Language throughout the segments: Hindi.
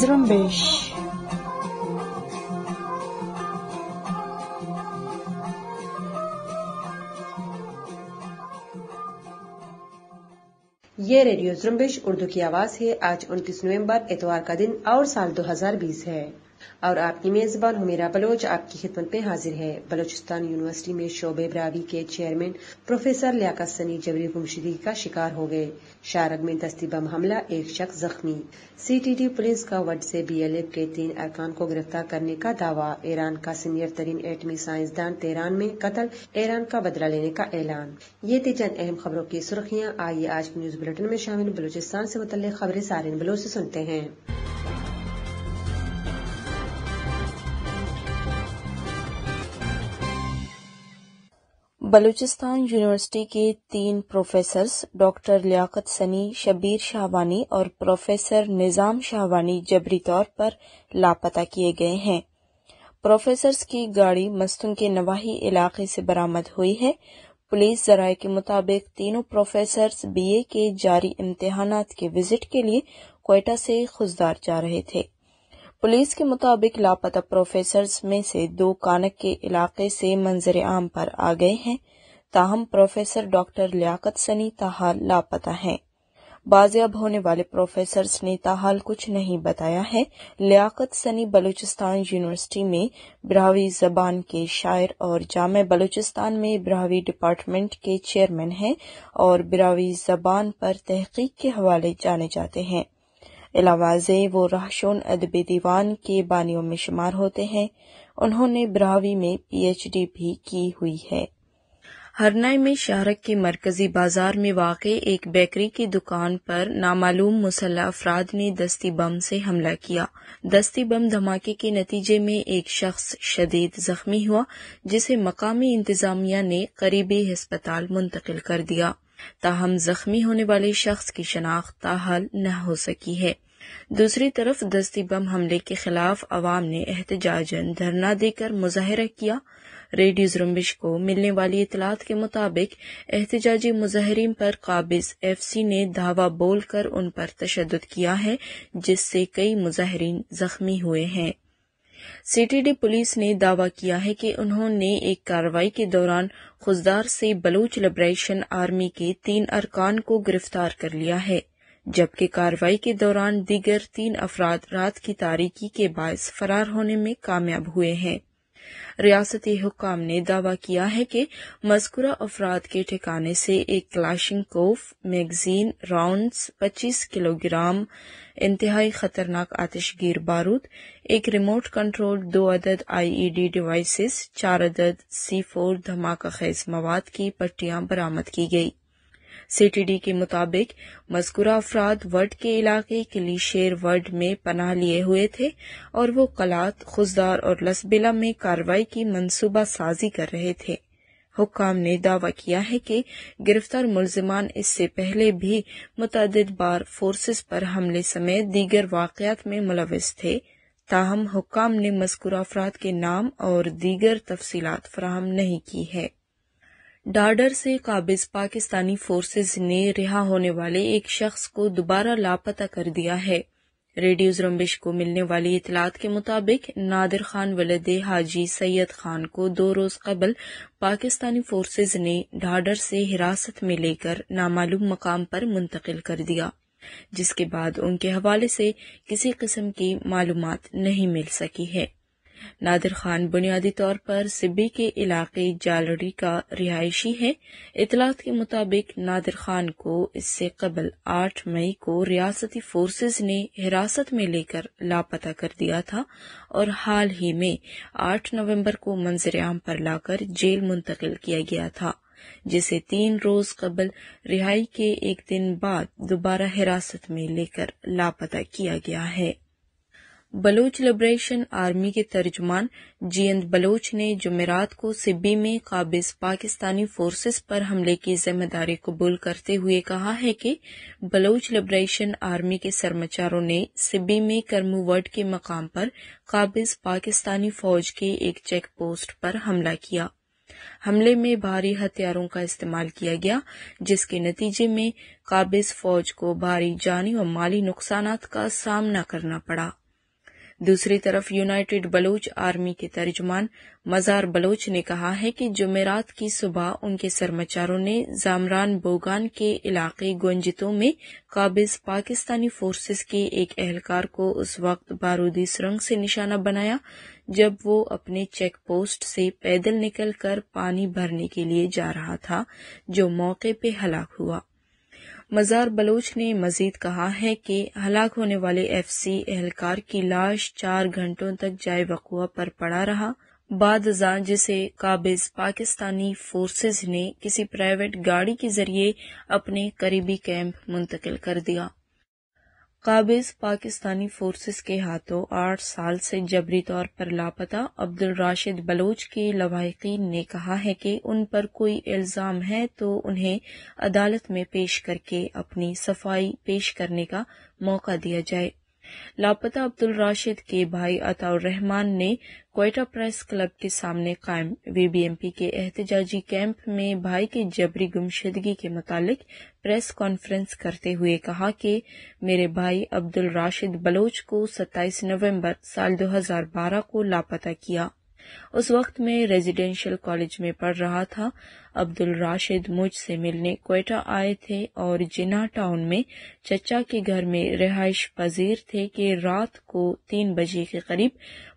zrumbish ये रेडियो जुम्बिश उर्दू की आवाज़ है आज 29 नवंबर इतवार का दिन और साल 2020 है और आपकी मेजबान हुमेरा बलोच आपकी खिदमत में हाजिर है बलोचिस्तान यूनिवर्सिटी में शोबे बरावी के चेयरमैन प्रोफेसर लियाकत सनी जबरी गुमशुदगी का शिकार हो गए शारग में दस्ती बम हमला एक शख्स जख्मी सीटीडी पुलिस का वर्ड से बीएलएफ के तीन अरकान को गिरफ्तार करने का दावा ईरान का सीनियर तरीन एटमी साइंसदान तेहरान में कतल ईरान का बदला लेने का ऐलान ये थी चंद अहम खबरों की सुर्खियाँ आइए आज के न्यूज बुलेटिन में शामिल बलोचिस्तान ऐसी मुतल खबरें सारे बलोच ऐसी सुनते हैं बलूचिस्तान यूनिवर्सिटी के तीन प्रोफेसर्स डॉक्टर लियाकत सनी शबीर शाहवानी और प्रोफेसर निज़ाम शाहवानी जबरी तौर पर लापता किए गए हैं प्रोफेसर्स की गाड़ी मस्तुन के नवाही इलाके से बरामद हुई है पुलिस जराये के मुताबिक तीनों प्रोफेसर्स बीए के जारी इम्तहानात के विजिट के लिए कोयटा से खुजदार जा रहे थे पुलिस के मुताबिक लापता प्रोफेसर्स में से दो कानक के इलाके से मंजर आम पर आ गए हैं ताहम प्रोफेसर डॉक्टर लियाकत सनी ताहाल लापता हैं बाजियाब होने वाले प्रोफेसर्स ने ताहाल कुछ नहीं बताया है लियाकत सनी बलूचिस्तान यूनिवर्सिटी में ब्राहवी जबान के शायर और जाम बलूचिस्तान में ब्राहवी डिपार्टमेंट के चेयरमैन हैं और ब्राहवी जबान पर तहकीक के हवाले जाने जाते हैं इलावाज़े वो रहशोन अदब दीवान के बानियों में शुमार होते हैं उन्होंने ब्रावी में पीएचडी भी की हुई है हरनाई में शारक के मरकजी बाजार में वाक़ एक बेकरी की दुकान पर नामालूम मुसल्ह अफराद ने दस्ती बम से हमला किया दस्ती बम धमाके के नतीजे में एक शख्स शदीद जख्मी हुआ जिसे मकामी इंतजामिया ने करीबी हस्पताल मुंतकिल कर दिया ताहम जख्मी होने वाले शख्स की शनाख्त ताहल न हो सकी है दूसरी तरफ दस्ती बम हमले के खिलाफ अवाम ने एहतजाजन धरना देकर मुजाहरा किया रेडियो जुम्बिश को मिलने वाली इतलात के मुताबिक एहतजाजी मुजाहरीन पर काबिज एफ सी ने धावा बोलकर उन पर तशद किया है जिससे कई मुजाहरीन जख्मी हुए हैं सीटीडी पुलिस ने दावा किया है कि उन्होंने एक कार्रवाई के दौरान खुजदार से बलूच लिब्रेशन आर्मी के तीन अरकान को गिरफ्तार कर लिया है जबकि कार्रवाई के दौरान दीगर तीन अफराद रात की तारीकी के बायस फरार होने में कामयाब हुए हैं रियासती हुकाम ने दावा किया है कि मजकूरा अफराद के ठिकाने से एक कोफ मैगजीन राउंड्स 25 किलोग्राम इंतहाई खतरनाक आतिशगीर बारूद एक रिमोट कंट्रोल दो अदद आईईडी e डिवाइसेस चार अदद सी फोर धमाका खेज मवाद की पट्टियां बरामद की गई सीटीडी के मुताबिक मजकूरा अफराद वर्ड के इलाके किली शेर वर्ड में पनाह लिए हुए थे और वो कलात खुजदार और लसबिला में कार्रवाई की मनसूबा साजी कर रहे थे हुक्म ने दावा किया है कि गिरफ्तार मुलजमान इससे पहले भी मुतद बार फोर्सेस पर हमले समेत दीगर वाकत में मुलविस थे ताहम हुक्काम ने मजकूर अफराद के नाम और दीगर तफसीत फराहम नहीं की है डाडर से काबिज पाकिस्तानी फोर्सेज ने रिहा होने वाले एक शख्स को दोबारा लापता कर दिया है रेडियो रम्बिश को मिलने वाली इतलात के मुताबिक नादिर खान वलद हाजी सैयद खान को दो रोज कबल पाकिस्तानी फोर्सेज ने ढाडर से हिरासत में लेकर नामालूम मकाम पर मुंतकिल कर दिया जिसके बाद उनके हवाले से किसी किस्म की मालूम नहीं मिल सकी है नादिर खान बुनियादी तौर पर सिब्बी के इलाके जालड़ी का रिहायशी है इतलात के मुताबिक नादिर खान को इससे कबल आठ मई को रियासती फोर्सेज ने हिरासत में लेकर लापता कर दिया था और हाल ही में आठ नवम्बर को मंजरेआम पर लाकर जेल मुंतकिल किया गया था जिसे तीन रोज कबल रिहाई के एक दिन बाद दोबारा हिरासत में लेकर लापता किया गया है बलोच लिबरेशन आर्मी के तर्जमान जियंद बलोच ने जुमेरात को सिब्बी में काबिज पाकिस्तानी फोर्सेस पर हमले की जिम्मेदारी कबूल करते हुए कहा है कि बलोच लिबरेशन आर्मी के सरमाचारों ने सिब्बी में कर्मूवर्ड के मकाम पर काबिज पाकिस्तानी फौज के एक चेक पोस्ट पर हमला किया हमले में भारी हथियारों का इस्तेमाल किया गया जिसके नतीजे में काबिज फौज को भारी जानी और माली नुकसान का सामना करना पड़ा दूसरी तरफ यूनाइटेड बलोच आर्मी के तर्जमान मजार बलोच ने कहा है कि जुमेरात की सुबह उनके सरमाचारों ने जामरान बोगान के इलाके गुंजितों में काबिज पाकिस्तानी फोर्सेस के एक एहलकार को उस वक्त बारूदी सुरंग से निशाना बनाया जब वो अपने चेक पोस्ट से पैदल निकलकर पानी भरने के लिए जा रहा था जो मौके पर हलाक हुआ मजार बलोच ने मजीद कहा है कि हलाक होने वाले एफ सी एहलकार की लाश चार घंटों तक जाए वकुआ पर पड़ा रहा बाद जिसे काबिज पाकिस्तानी फोर्सेज ने किसी प्राइवेट गाड़ी के जरिए अपने करीबी कैंप मुंतकिल कर दिया काबिज पाकिस्तानी फोर्सेस के हाथों आठ साल से जबरी तौर पर लापता अब्दुल राशिद बलोच के लवाहिकीन ने कहा है कि उन पर कोई इल्ज़ाम है तो उन्हें अदालत में पेश करके अपनी सफाई पेश करने का मौका दिया जाए लापता अब्दुल राशिद के भाई अताउर रहमान ने कोयटा प्रेस क्लब के सामने कायम वीबीएमपी के एहतजाजी कैंप में भाई की जबरी गुमशदगी के मुतालिक प्रेस कॉन्फ्रेंस करते हुए कहा कि मेरे भाई अब्दुल राशिद बलोच को 27 नवंबर साल 2012 को लापता किया उस वक्त मैं रेजिडेंशियल कॉलेज में पढ़ रहा था अब्दुल राशिद मुझसे मिलने कोयटा आए थे और जिना टाउन में चचा के घर में रिहायश पजीर थे कि रात को तीन बजे के करीब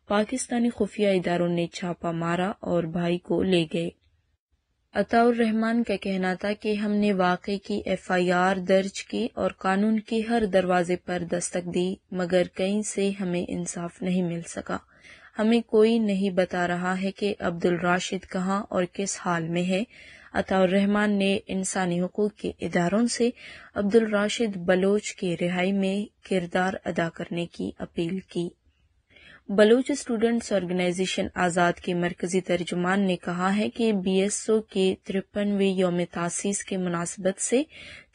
पाकिस्तानी खुफिया इदारों ने छापा मारा और भाई को ले गए अताउर रहमान का कहना था कि हमने वाकई की एफआईआर दर्ज की और कानून के हर दरवाजे पर दस्तक दी मगर कहीं से हमें इंसाफ नहीं मिल सका हमें कोई नहीं बता रहा है कि अब्दुल राशिद कहाँ और किस हाल में है अताउर रहमान ने इंसानी हकूक के इदारों से अब्दुल राशिद बलोच के रिहाई में किरदार अदा करने की अपील की बलोच स्टूडेंट्स ऑर्गेनाइजेशन आज़ाद के मरकजी तर्जुमान ने कहा है कि बी एस ओ के तिरपनवे योम तासीस के मुनासबत से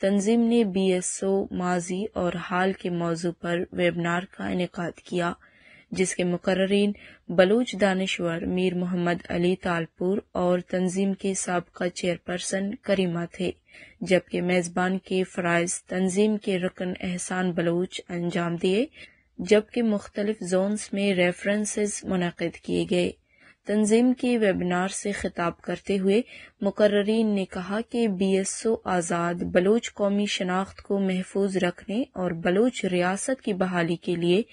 तंजीम ने बी एस ओ माजी और हाल के मौजू पर वेबिनार का इनका किया जिसके मुकर्रीन बलूच दानश्वर मीर मोहम्मद अली तालपुर और तंजीम के सबका चेयरपर्सन करीमा थे जबकि मेजबान के फराइज तंजीम के रकन एहसान बलूच अंजाम दिए जबकि मुख्तलिफ जोन्स में रेफरेंसेस मुनद किए गए तंजीम के वेबिनार से खिताब करते हुए मुकर्रीन ने कहा कि B S O Azad Baloch कौमी शनाख्त को महफूज रखने और बलोच रियासत की बहाली के लिए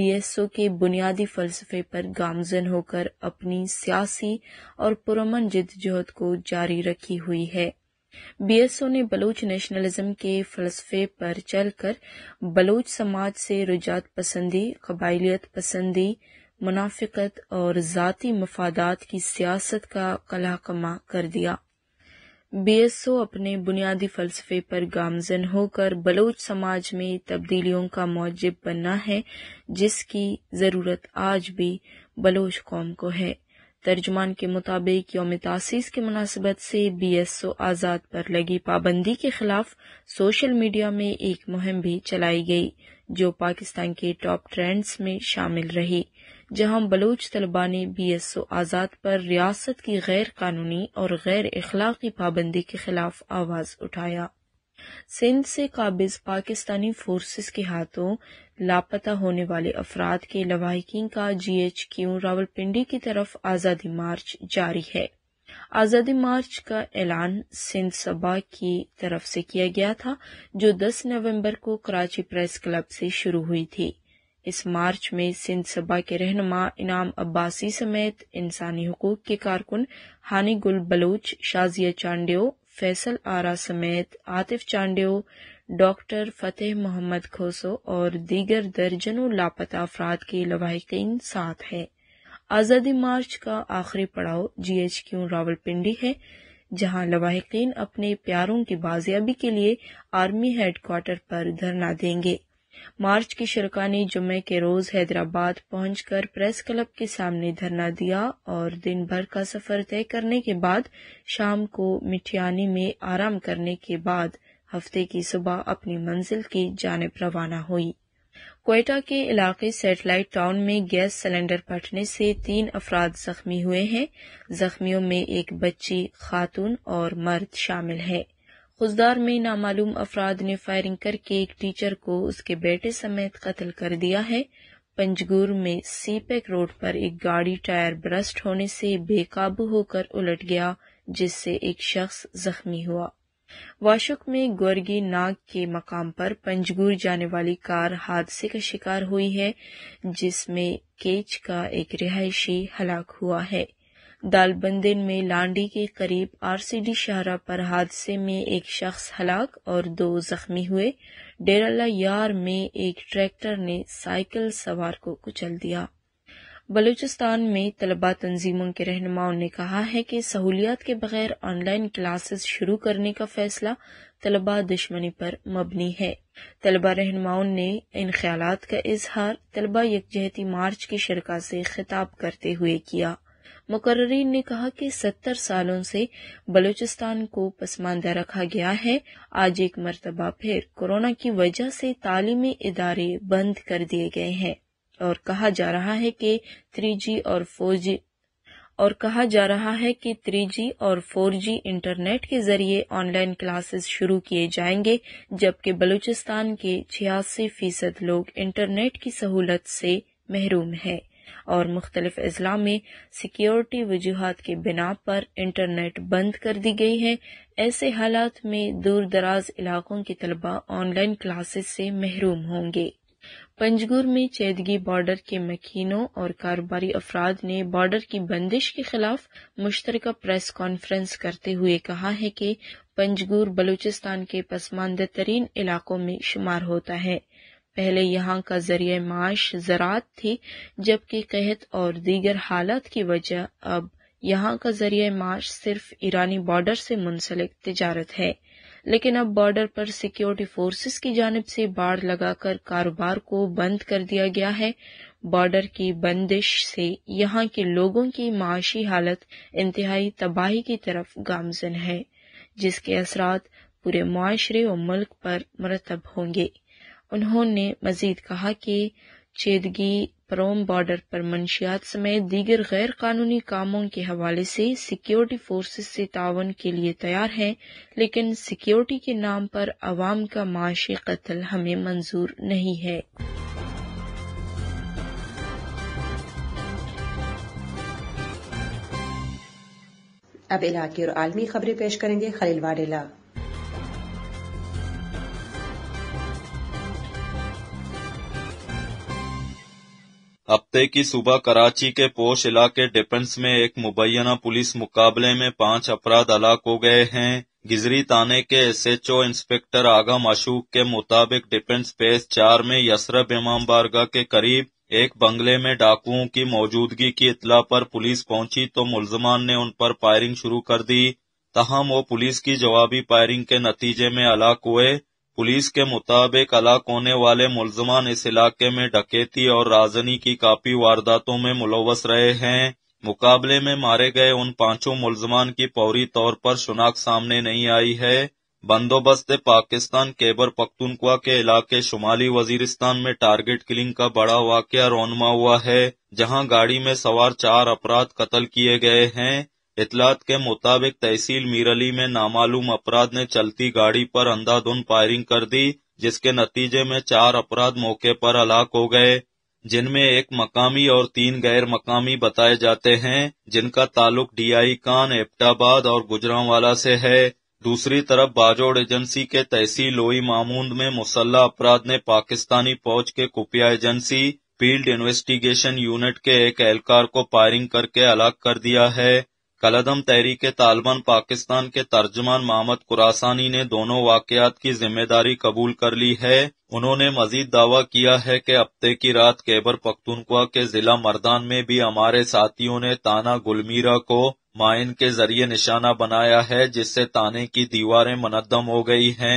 बी एस ओ के बुनियादी फलसफे पर गामजन होकर अपनी सियासी और पुरमन जदजहद को जारी रखी हुई है बीएसओ ने बलोच नेशनलिज्म के फलसफे पर चलकर बलोच समाज से रुजात पसंदी कबायलियत पसंदी मुनाफिकत और ज़ाती मफादात की सियासत का कला कमा कर दिया बी एस ओ अपने बुनियादी फलसफे पर गामजन होकर बलोच समाज में तब्दीलियों का मौजिब बनना है जिसकी ज़रूरत आज भी बलोच कौम को है तर्जमान के मुताबिक योम तासीस की मुनासिबत से बी एस ओ आज़ाद पर लगी पाबंदी के खिलाफ सोशल मीडिया में एक मुहिम भी चलाई गई जो पाकिस्तान के टॉप ट्रेंड्स में शामिल रही जहां बलोच तलबा ने बी एस ओ आज़ाद पर रियासत की गैर कानूनी और गैर अखलाकी पाबंदी के खिलाफ आवाज उठाया सिंध से काबिज पाकिस्तानी फोर्सेस के हाथों लापता होने वाले अफराद के लवाहिकीन का जीएच क्यू रावलपिंडी की तरफ आज़ादी मार्च जारी है आज़ादी मार्च का ऐलान सिंध सभा की तरफ से किया गया था जो 10 नवंबर को कराची प्रेस क्लब से शुरू हुई थी इस मार्च में सिंध सभा के रहनमा इनाम अब्बासी समेत इंसानी हकूक के कारकुन हानि गुल बलूच शाजिया चांडियो फैसल आरा समेत आतिफ चांडियो डॉक्टर फतेह मोहम्मद खोसो और दीगर दर्जनों लापता अफराद के लवाहिकीन साथ हैं आज़ादी मार्च का आखिरी पड़ाव जीएचक्यू रावलपिंडी है जहां लवाहिकीन अपने प्यारों की बाजियाबी के लिए आर्मी हेडक्वार्टर पर धरना देंगे मार्च की शुरुआती जुमे के रोज हैदराबाद पहुंचकर प्रेस क्लब के सामने धरना दिया और दिन भर का सफर तय करने के बाद शाम को मिठियानी में आराम करने के बाद हफ्ते की सुबह अपनी मंजिल की जानब रवाना हुई कोयटा के इलाके सेटेलाइट टाउन में गैस सिलेंडर फटने से तीन अफराद जख्मी हुए हैं जख्मियों में एक बच्ची खातून और मर्द शामिल है खुजदार में नामालूम अफराद ने फायरिंग करके एक टीचर को उसके बेटे समेत कत्ल कर दिया है पंजगुर में सीपेक रोड पर एक गाड़ी टायर ब्रस्ट होने से बेकाबू होकर उलट गया जिससे एक शख्स जख्मी हुआ वाशुक में गोरगी नाग के मकाम पर पंजगुर जाने वाली कार हादसे का शिकार हुई है जिसमें केच का एक रिहायशी हलाक हुआ है दालबंदिन में लांडी के करीब आरसीडी शाहरा पर हादसे में एक शख्स हलाक और दो जख्मी हुए डेराला यार में एक ट्रैक्टर ने साइकिल सवार को कुचल दिया बलूचिस्तान में तलबा तंजीमों के रहनुमाओं ने कहा है कि सहूलियात के बगैर ऑनलाइन क्लासेस शुरू करने का फैसला तलबा दुश्मनी पर मबनी है तलबा रहनुमाओं ने इन ख्याल का इजहार तलबा यकजहती मार्च की शरका से खिताब करते हुए किया मुकर्रीन ने कहा कि सत्तर सालों से बलूचिस्तान को पसमानदा रखा गया है आज एक मरतबा फिर कोरोना की वजह से तालीमी इदारे बंद कर दिए गए हैं और कहा जा रहा है कि थ्री जी और फोर जी और कहा जा रहा है कि 3G और 4G इंटरनेट के जरिए ऑनलाइन क्लासेस शुरू किए जाएंगे जबकि बलूचिस्तान के छियासी फीसद लोग इंटरनेट की सहूलत से महरूम हैं और मुख्तलिफ अजला में सिक्योरिटी वजूहत के बिना पर इंटरनेट बंद कर दी गई है ऐसे हालात में दूर दराज इलाकों के तलबा ऑनलाइन क्लासेस से महरूम होंगे पंजगुर में चैदगी बॉर्डर के मकीनों और कारोबारी अफराद ने बॉर्डर की बंदिश के खिलाफ मुश्तर प्रेस कॉन्फ्रेंस करते हुए कहा है कि पंजगुर बलूचिस्तान के पसमानदा तरीन इलाकों में शुमार होता है पहले यहाँ का जरिए माश ज़रात थी जबकि कहत और दीगर हालात की वजह अब यहाँ का जरिए माश सिर्फ ईरानी बॉर्डर से मुंसलिक तजारत है लेकिन अब बॉर्डर पर सिक्योरिटी फोर्सेस की जानब से बाढ़ लगाकर कारोबार को बंद कर दिया गया है बॉर्डर की बंदिश से यहाँ के लोगों की माशी हालत इंतहाई तबाही की तरफ गामजन है जिसके असरा पूरे माशरे और मुल्क पर मरतब होंगे उन्होंने मजीद कहा कि चेदगी परोम बॉर्डर पर मंशियात समेत दीगर गैर कानूनी कामों के हवाले से सिक्योरिटी फोर्सेस से तावन के लिए तैयार हैं लेकिन सिक्योरिटी के नाम पर अवाम का माशी कत्ल हमें मंजूर नहीं है अब इलाके और आलमी खबरें पेश करेंगे खलील वाडेला हफ्ते की सुबह कराची के पोश इलाके डिफेंस में एक मुबैना पुलिस मुकाबले में पांच अपराध हलाक हो गए हैं गिजरी थाने के एसएचओ इंस्पेक्टर आगम अशोक के मुताबिक डिफेंस पेस चार में यसरब इमाम बारगा के करीब एक बंगले में डाकुओं की मौजूदगी की इतला पर पुलिस पहुंची तो मुलजमान ने उन पर फायरिंग शुरू कर दी तहम वो पुलिस की जवाबी फायरिंग के नतीजे में हलाक हुए पुलिस के मुताबिक अलाक होने वाले मुलजमान इस इलाके में डकैती और राजनी की काफी वारदातों में मुलवस रहे हैं मुकाबले में मारे गए उन पांचों मुलजमान की फौरी तौर पर शनाख्त सामने नहीं आई है बंदोबस्त पाकिस्तान केबर पख्तुनख्वा के इलाके शुमाली वजीरिस्तान में टारगेट किलिंग का बड़ा वाक़ रोनमा हुआ है जहां गाड़ी में सवार चार अपराध कत्ल किए गए हैं इतलात के मुताबिक तहसील मीरली में नामालूम अपराध ने चलती गाड़ी पर अंधाधुंध फायरिंग कर दी जिसके नतीजे में चार अपराध मौके पर हलाक हो गए जिनमें एक मकामी और तीन गैर मकामी बताए जाते हैं जिनका ताल्लुक डीआई कान एपटाबाद और गुजरावाला से है दूसरी तरफ बाजोड़ एजेंसी के तहसील लोई मामूंद में मुसल्ला अपराध ने पाकिस्तानी फौज के खुफिया एजेंसी फील्ड इन्वेस्टिगेशन यूनिट के एक एहलकार को फायरिंग करके अलग कर दिया है कलदम तहरीक तालिबान पाकिस्तान के तर्जमान मोहम्मद कुरासानी ने दोनों वाकयात की जिम्मेदारी कबूल कर ली है उन्होंने मजीद दावा किया है कि हफ्ते की रात केबर पख्तूनख्वा के जिला मर्दान में भी हमारे साथियों ने ताना गुलमीरा को माइन के जरिए निशाना बनाया है जिससे ताने की दीवारें मनदम हो गई है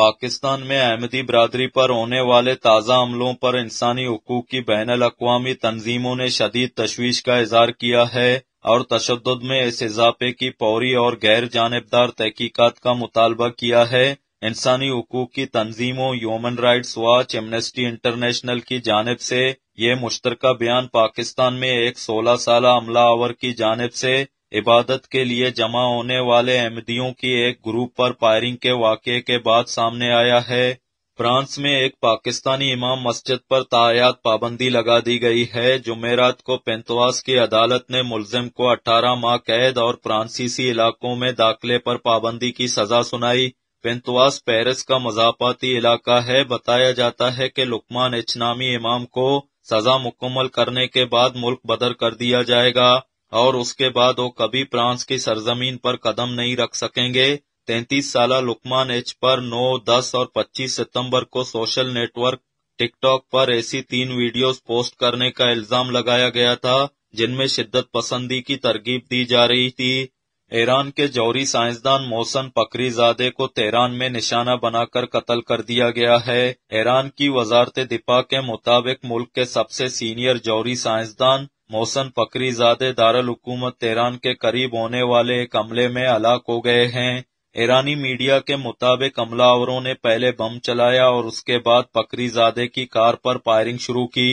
पाकिस्तान में अहमदी बरदरी पर होने वाले ताज़ा हमलों पर इंसानी हकूक की बैन अवी तंजीमों ने शदीद तशवीश का इजहार किया है और तशद में इस इजाफे की पौरी और गैर जानबदार तहकीकत का मुतालबा किया है इंसानी हकूक की तंजीमों Human Right Watch Amnesty International की जानब से ये मुश्तर बयान पाकिस्तान में एक सोलह साल अमला आवर की जानब से इबादत के लिए जमा होने वाले अहमदियों की एक ग्रुप पर फायरिंग के वाक़े के बाद सामने आया है फ्रांस में एक पाकिस्तानी इमाम मस्जिद पर तायात पाबंदी लगा दी गई है जुमेरात को पेंतवास की अदालत ने मुलजिम को 18 माह कैद और फ्रांसीसी इलाकों में दाखिले पर पाबंदी की सजा सुनाई पेंतवास पेरिस का मजापाती इलाका है बताया जाता है कि लुकमान इचनामी इमाम को सजा मुकम्मल करने के बाद मुल्क बदर कर दिया जाएगा और उसके बाद वो कभी फ्रांस की सरजमीन पर कदम नहीं रख सकेंगे तैतीस साल लुकमान एच पर 9, 10 और 25 सितंबर को सोशल नेटवर्क टिकटॉक पर ऐसी तीन वीडियोस पोस्ट करने का इल्जाम लगाया गया था जिनमें शिद्दत पसंदी की तरगीब दी जा रही थी ईरान के जौहरी साइंसदान मोहसन पकरीजादे को तेहरान में निशाना बनाकर कत्ल कर दिया गया है ईरान की वजारत दिपा के मुताबिक मुल्क के सबसे सीनियर जौहरी साइंसदान मोहसन पकरीजादे दारुल हुकूमत तेहरान के करीब होने वाले एक हमले में हलाक हो गए हैं ईरानी मीडिया के मुताबिक हमलावरों ने पहले बम चलाया और उसके बाद पकरीजादे की कार पर फायरिंग शुरू की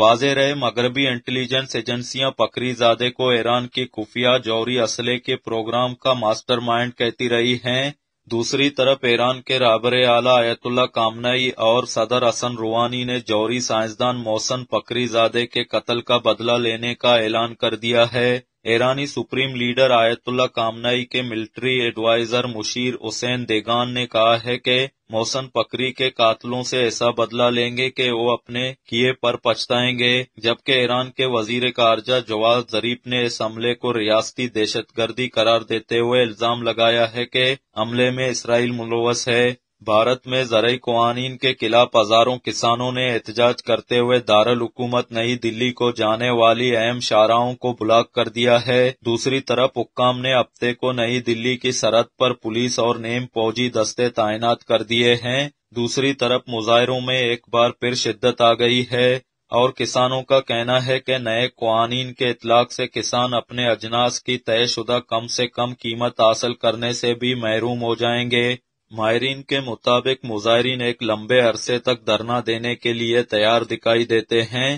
वाजे रहे मगरबी इंटेलिजेंस एजेंसियां पकरीजादे को ईरान की खुफिया जौहरी असले के प्रोग्राम का मास्टरमाइंड कहती रही हैं दूसरी तरफ ईरान के राबर आला आयतुल्ला कामनाई और सदर हसन रूहानी ने जौहरी साइंसदान मोहसन पकरीजादे के कत्ल का बदला लेने का ऐलान कर दिया है ईरानी सुप्रीम लीडर आयतुल्ला कामनाई के मिलिट्री एडवाइजर मुशीर हुसैन देगान ने कहा है कि मौसन पकरी के कातलों से ऐसा बदला लेंगे कि वो अपने किए पर पछताएंगे जबकि ईरान के वजीर खारजा जवाब जरीफ ने इस हमले को रियासती दहशतगर्दी करार देते हुए इल्जाम लगाया है कि हमले में इसराइल मुलवस है भारत में जरिए कवानीन के खिलाफ हजारों किसानों ने एहतजाज करते हुए दारुल हुकूमत नई दिल्ली को जाने वाली अहम शाहराहों को ब्लॉक कर दिया है दूसरी तरफ हुक्काम ने हफ्ते को नई दिल्ली की सरहद पर पुलिस और नेम फौजी दस्ते तैनात कर दिए हैं दूसरी तरफ मुजाहरों में एक बार फिर शिद्दत आ गई है और किसानों का कहना है कि नए कवानीन के इतलाक से किसान अपने अजनास की तयशुदा कम से कम कीमत हासिल करने से भी महरूम हो जाएंगे माहरीन के मुताबिक मुजाहरीन एक लंबे अरसे तक धरना देने के लिए तैयार दिखाई देते हैं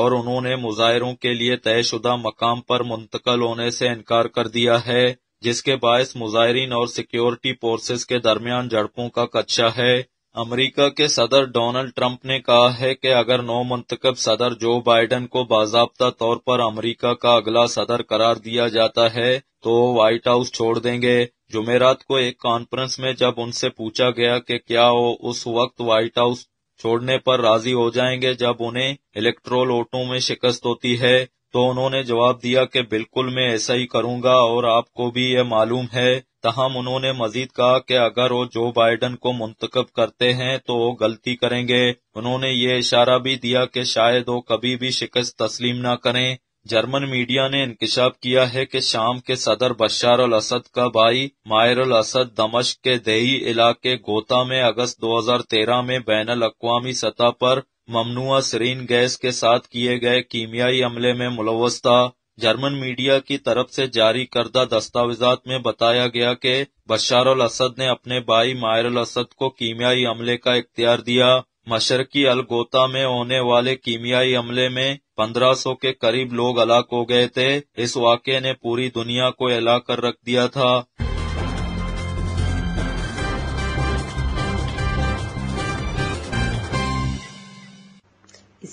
और उन्होंने मुजाहरों के लिए तयशुदा मकाम पर मुंतकल होने से इनकार कर दिया है जिसके बायस मुजाहरीन और सिक्योरिटी फोर्सेज के दरमियान झड़पों का कच्चा है अमेरिका के सदर डोनाल्ड ट्रंप ने कहा है कि अगर नौ मंतकब सदर जो बाइडन को बाजाबता तौर पर अमेरिका का अगला सदर करार दिया जाता है तो व्हाइट हाउस छोड़ देंगे जुमेरात को एक कॉन्फ्रेंस में जब उनसे पूछा गया कि क्या वो उस वक्त व्हाइट हाउस छोड़ने पर राजी हो जाएंगे जब उन्हें इलेक्ट्रोल वोटों में शिकस्त होती है तो उन्होंने जवाब दिया कि बिल्कुल मैं ऐसा ही करूंगा और आपको भी ये मालूम है तहम उन्होंने मजीद कहा कि अगर वो जो बाइडन को मुंतखब करते हैं तो वो गलती करेंगे उन्होंने ये इशारा भी दिया कि शायद वो कभी भी शिकस्त तस्लीम न करें जर्मन मीडिया ने इंकशाफ किया है कि शाम के सदर बशार अल असद का भाई मायर अल असद दमश के दही इलाके गोता में अगस्त 2013 में बैन अवी सतह पर ममनुआ सरीन गैस के साथ किए गए कीमियाई हमले में मुलवस्था जर्मन मीडिया की तरफ से जारी करदा दस्तावेजात में बताया गया कि बशार अल असद ने अपने भाई मायर अल असद को कीमियाई हमले का इख्तियार दिया मशरकी अलगोता में होने वाले कीमियाई हमले में 1500 के करीब लोग हलाक हो गए थे इस वाक़े ने पूरी दुनिया को हिला कर रख दिया था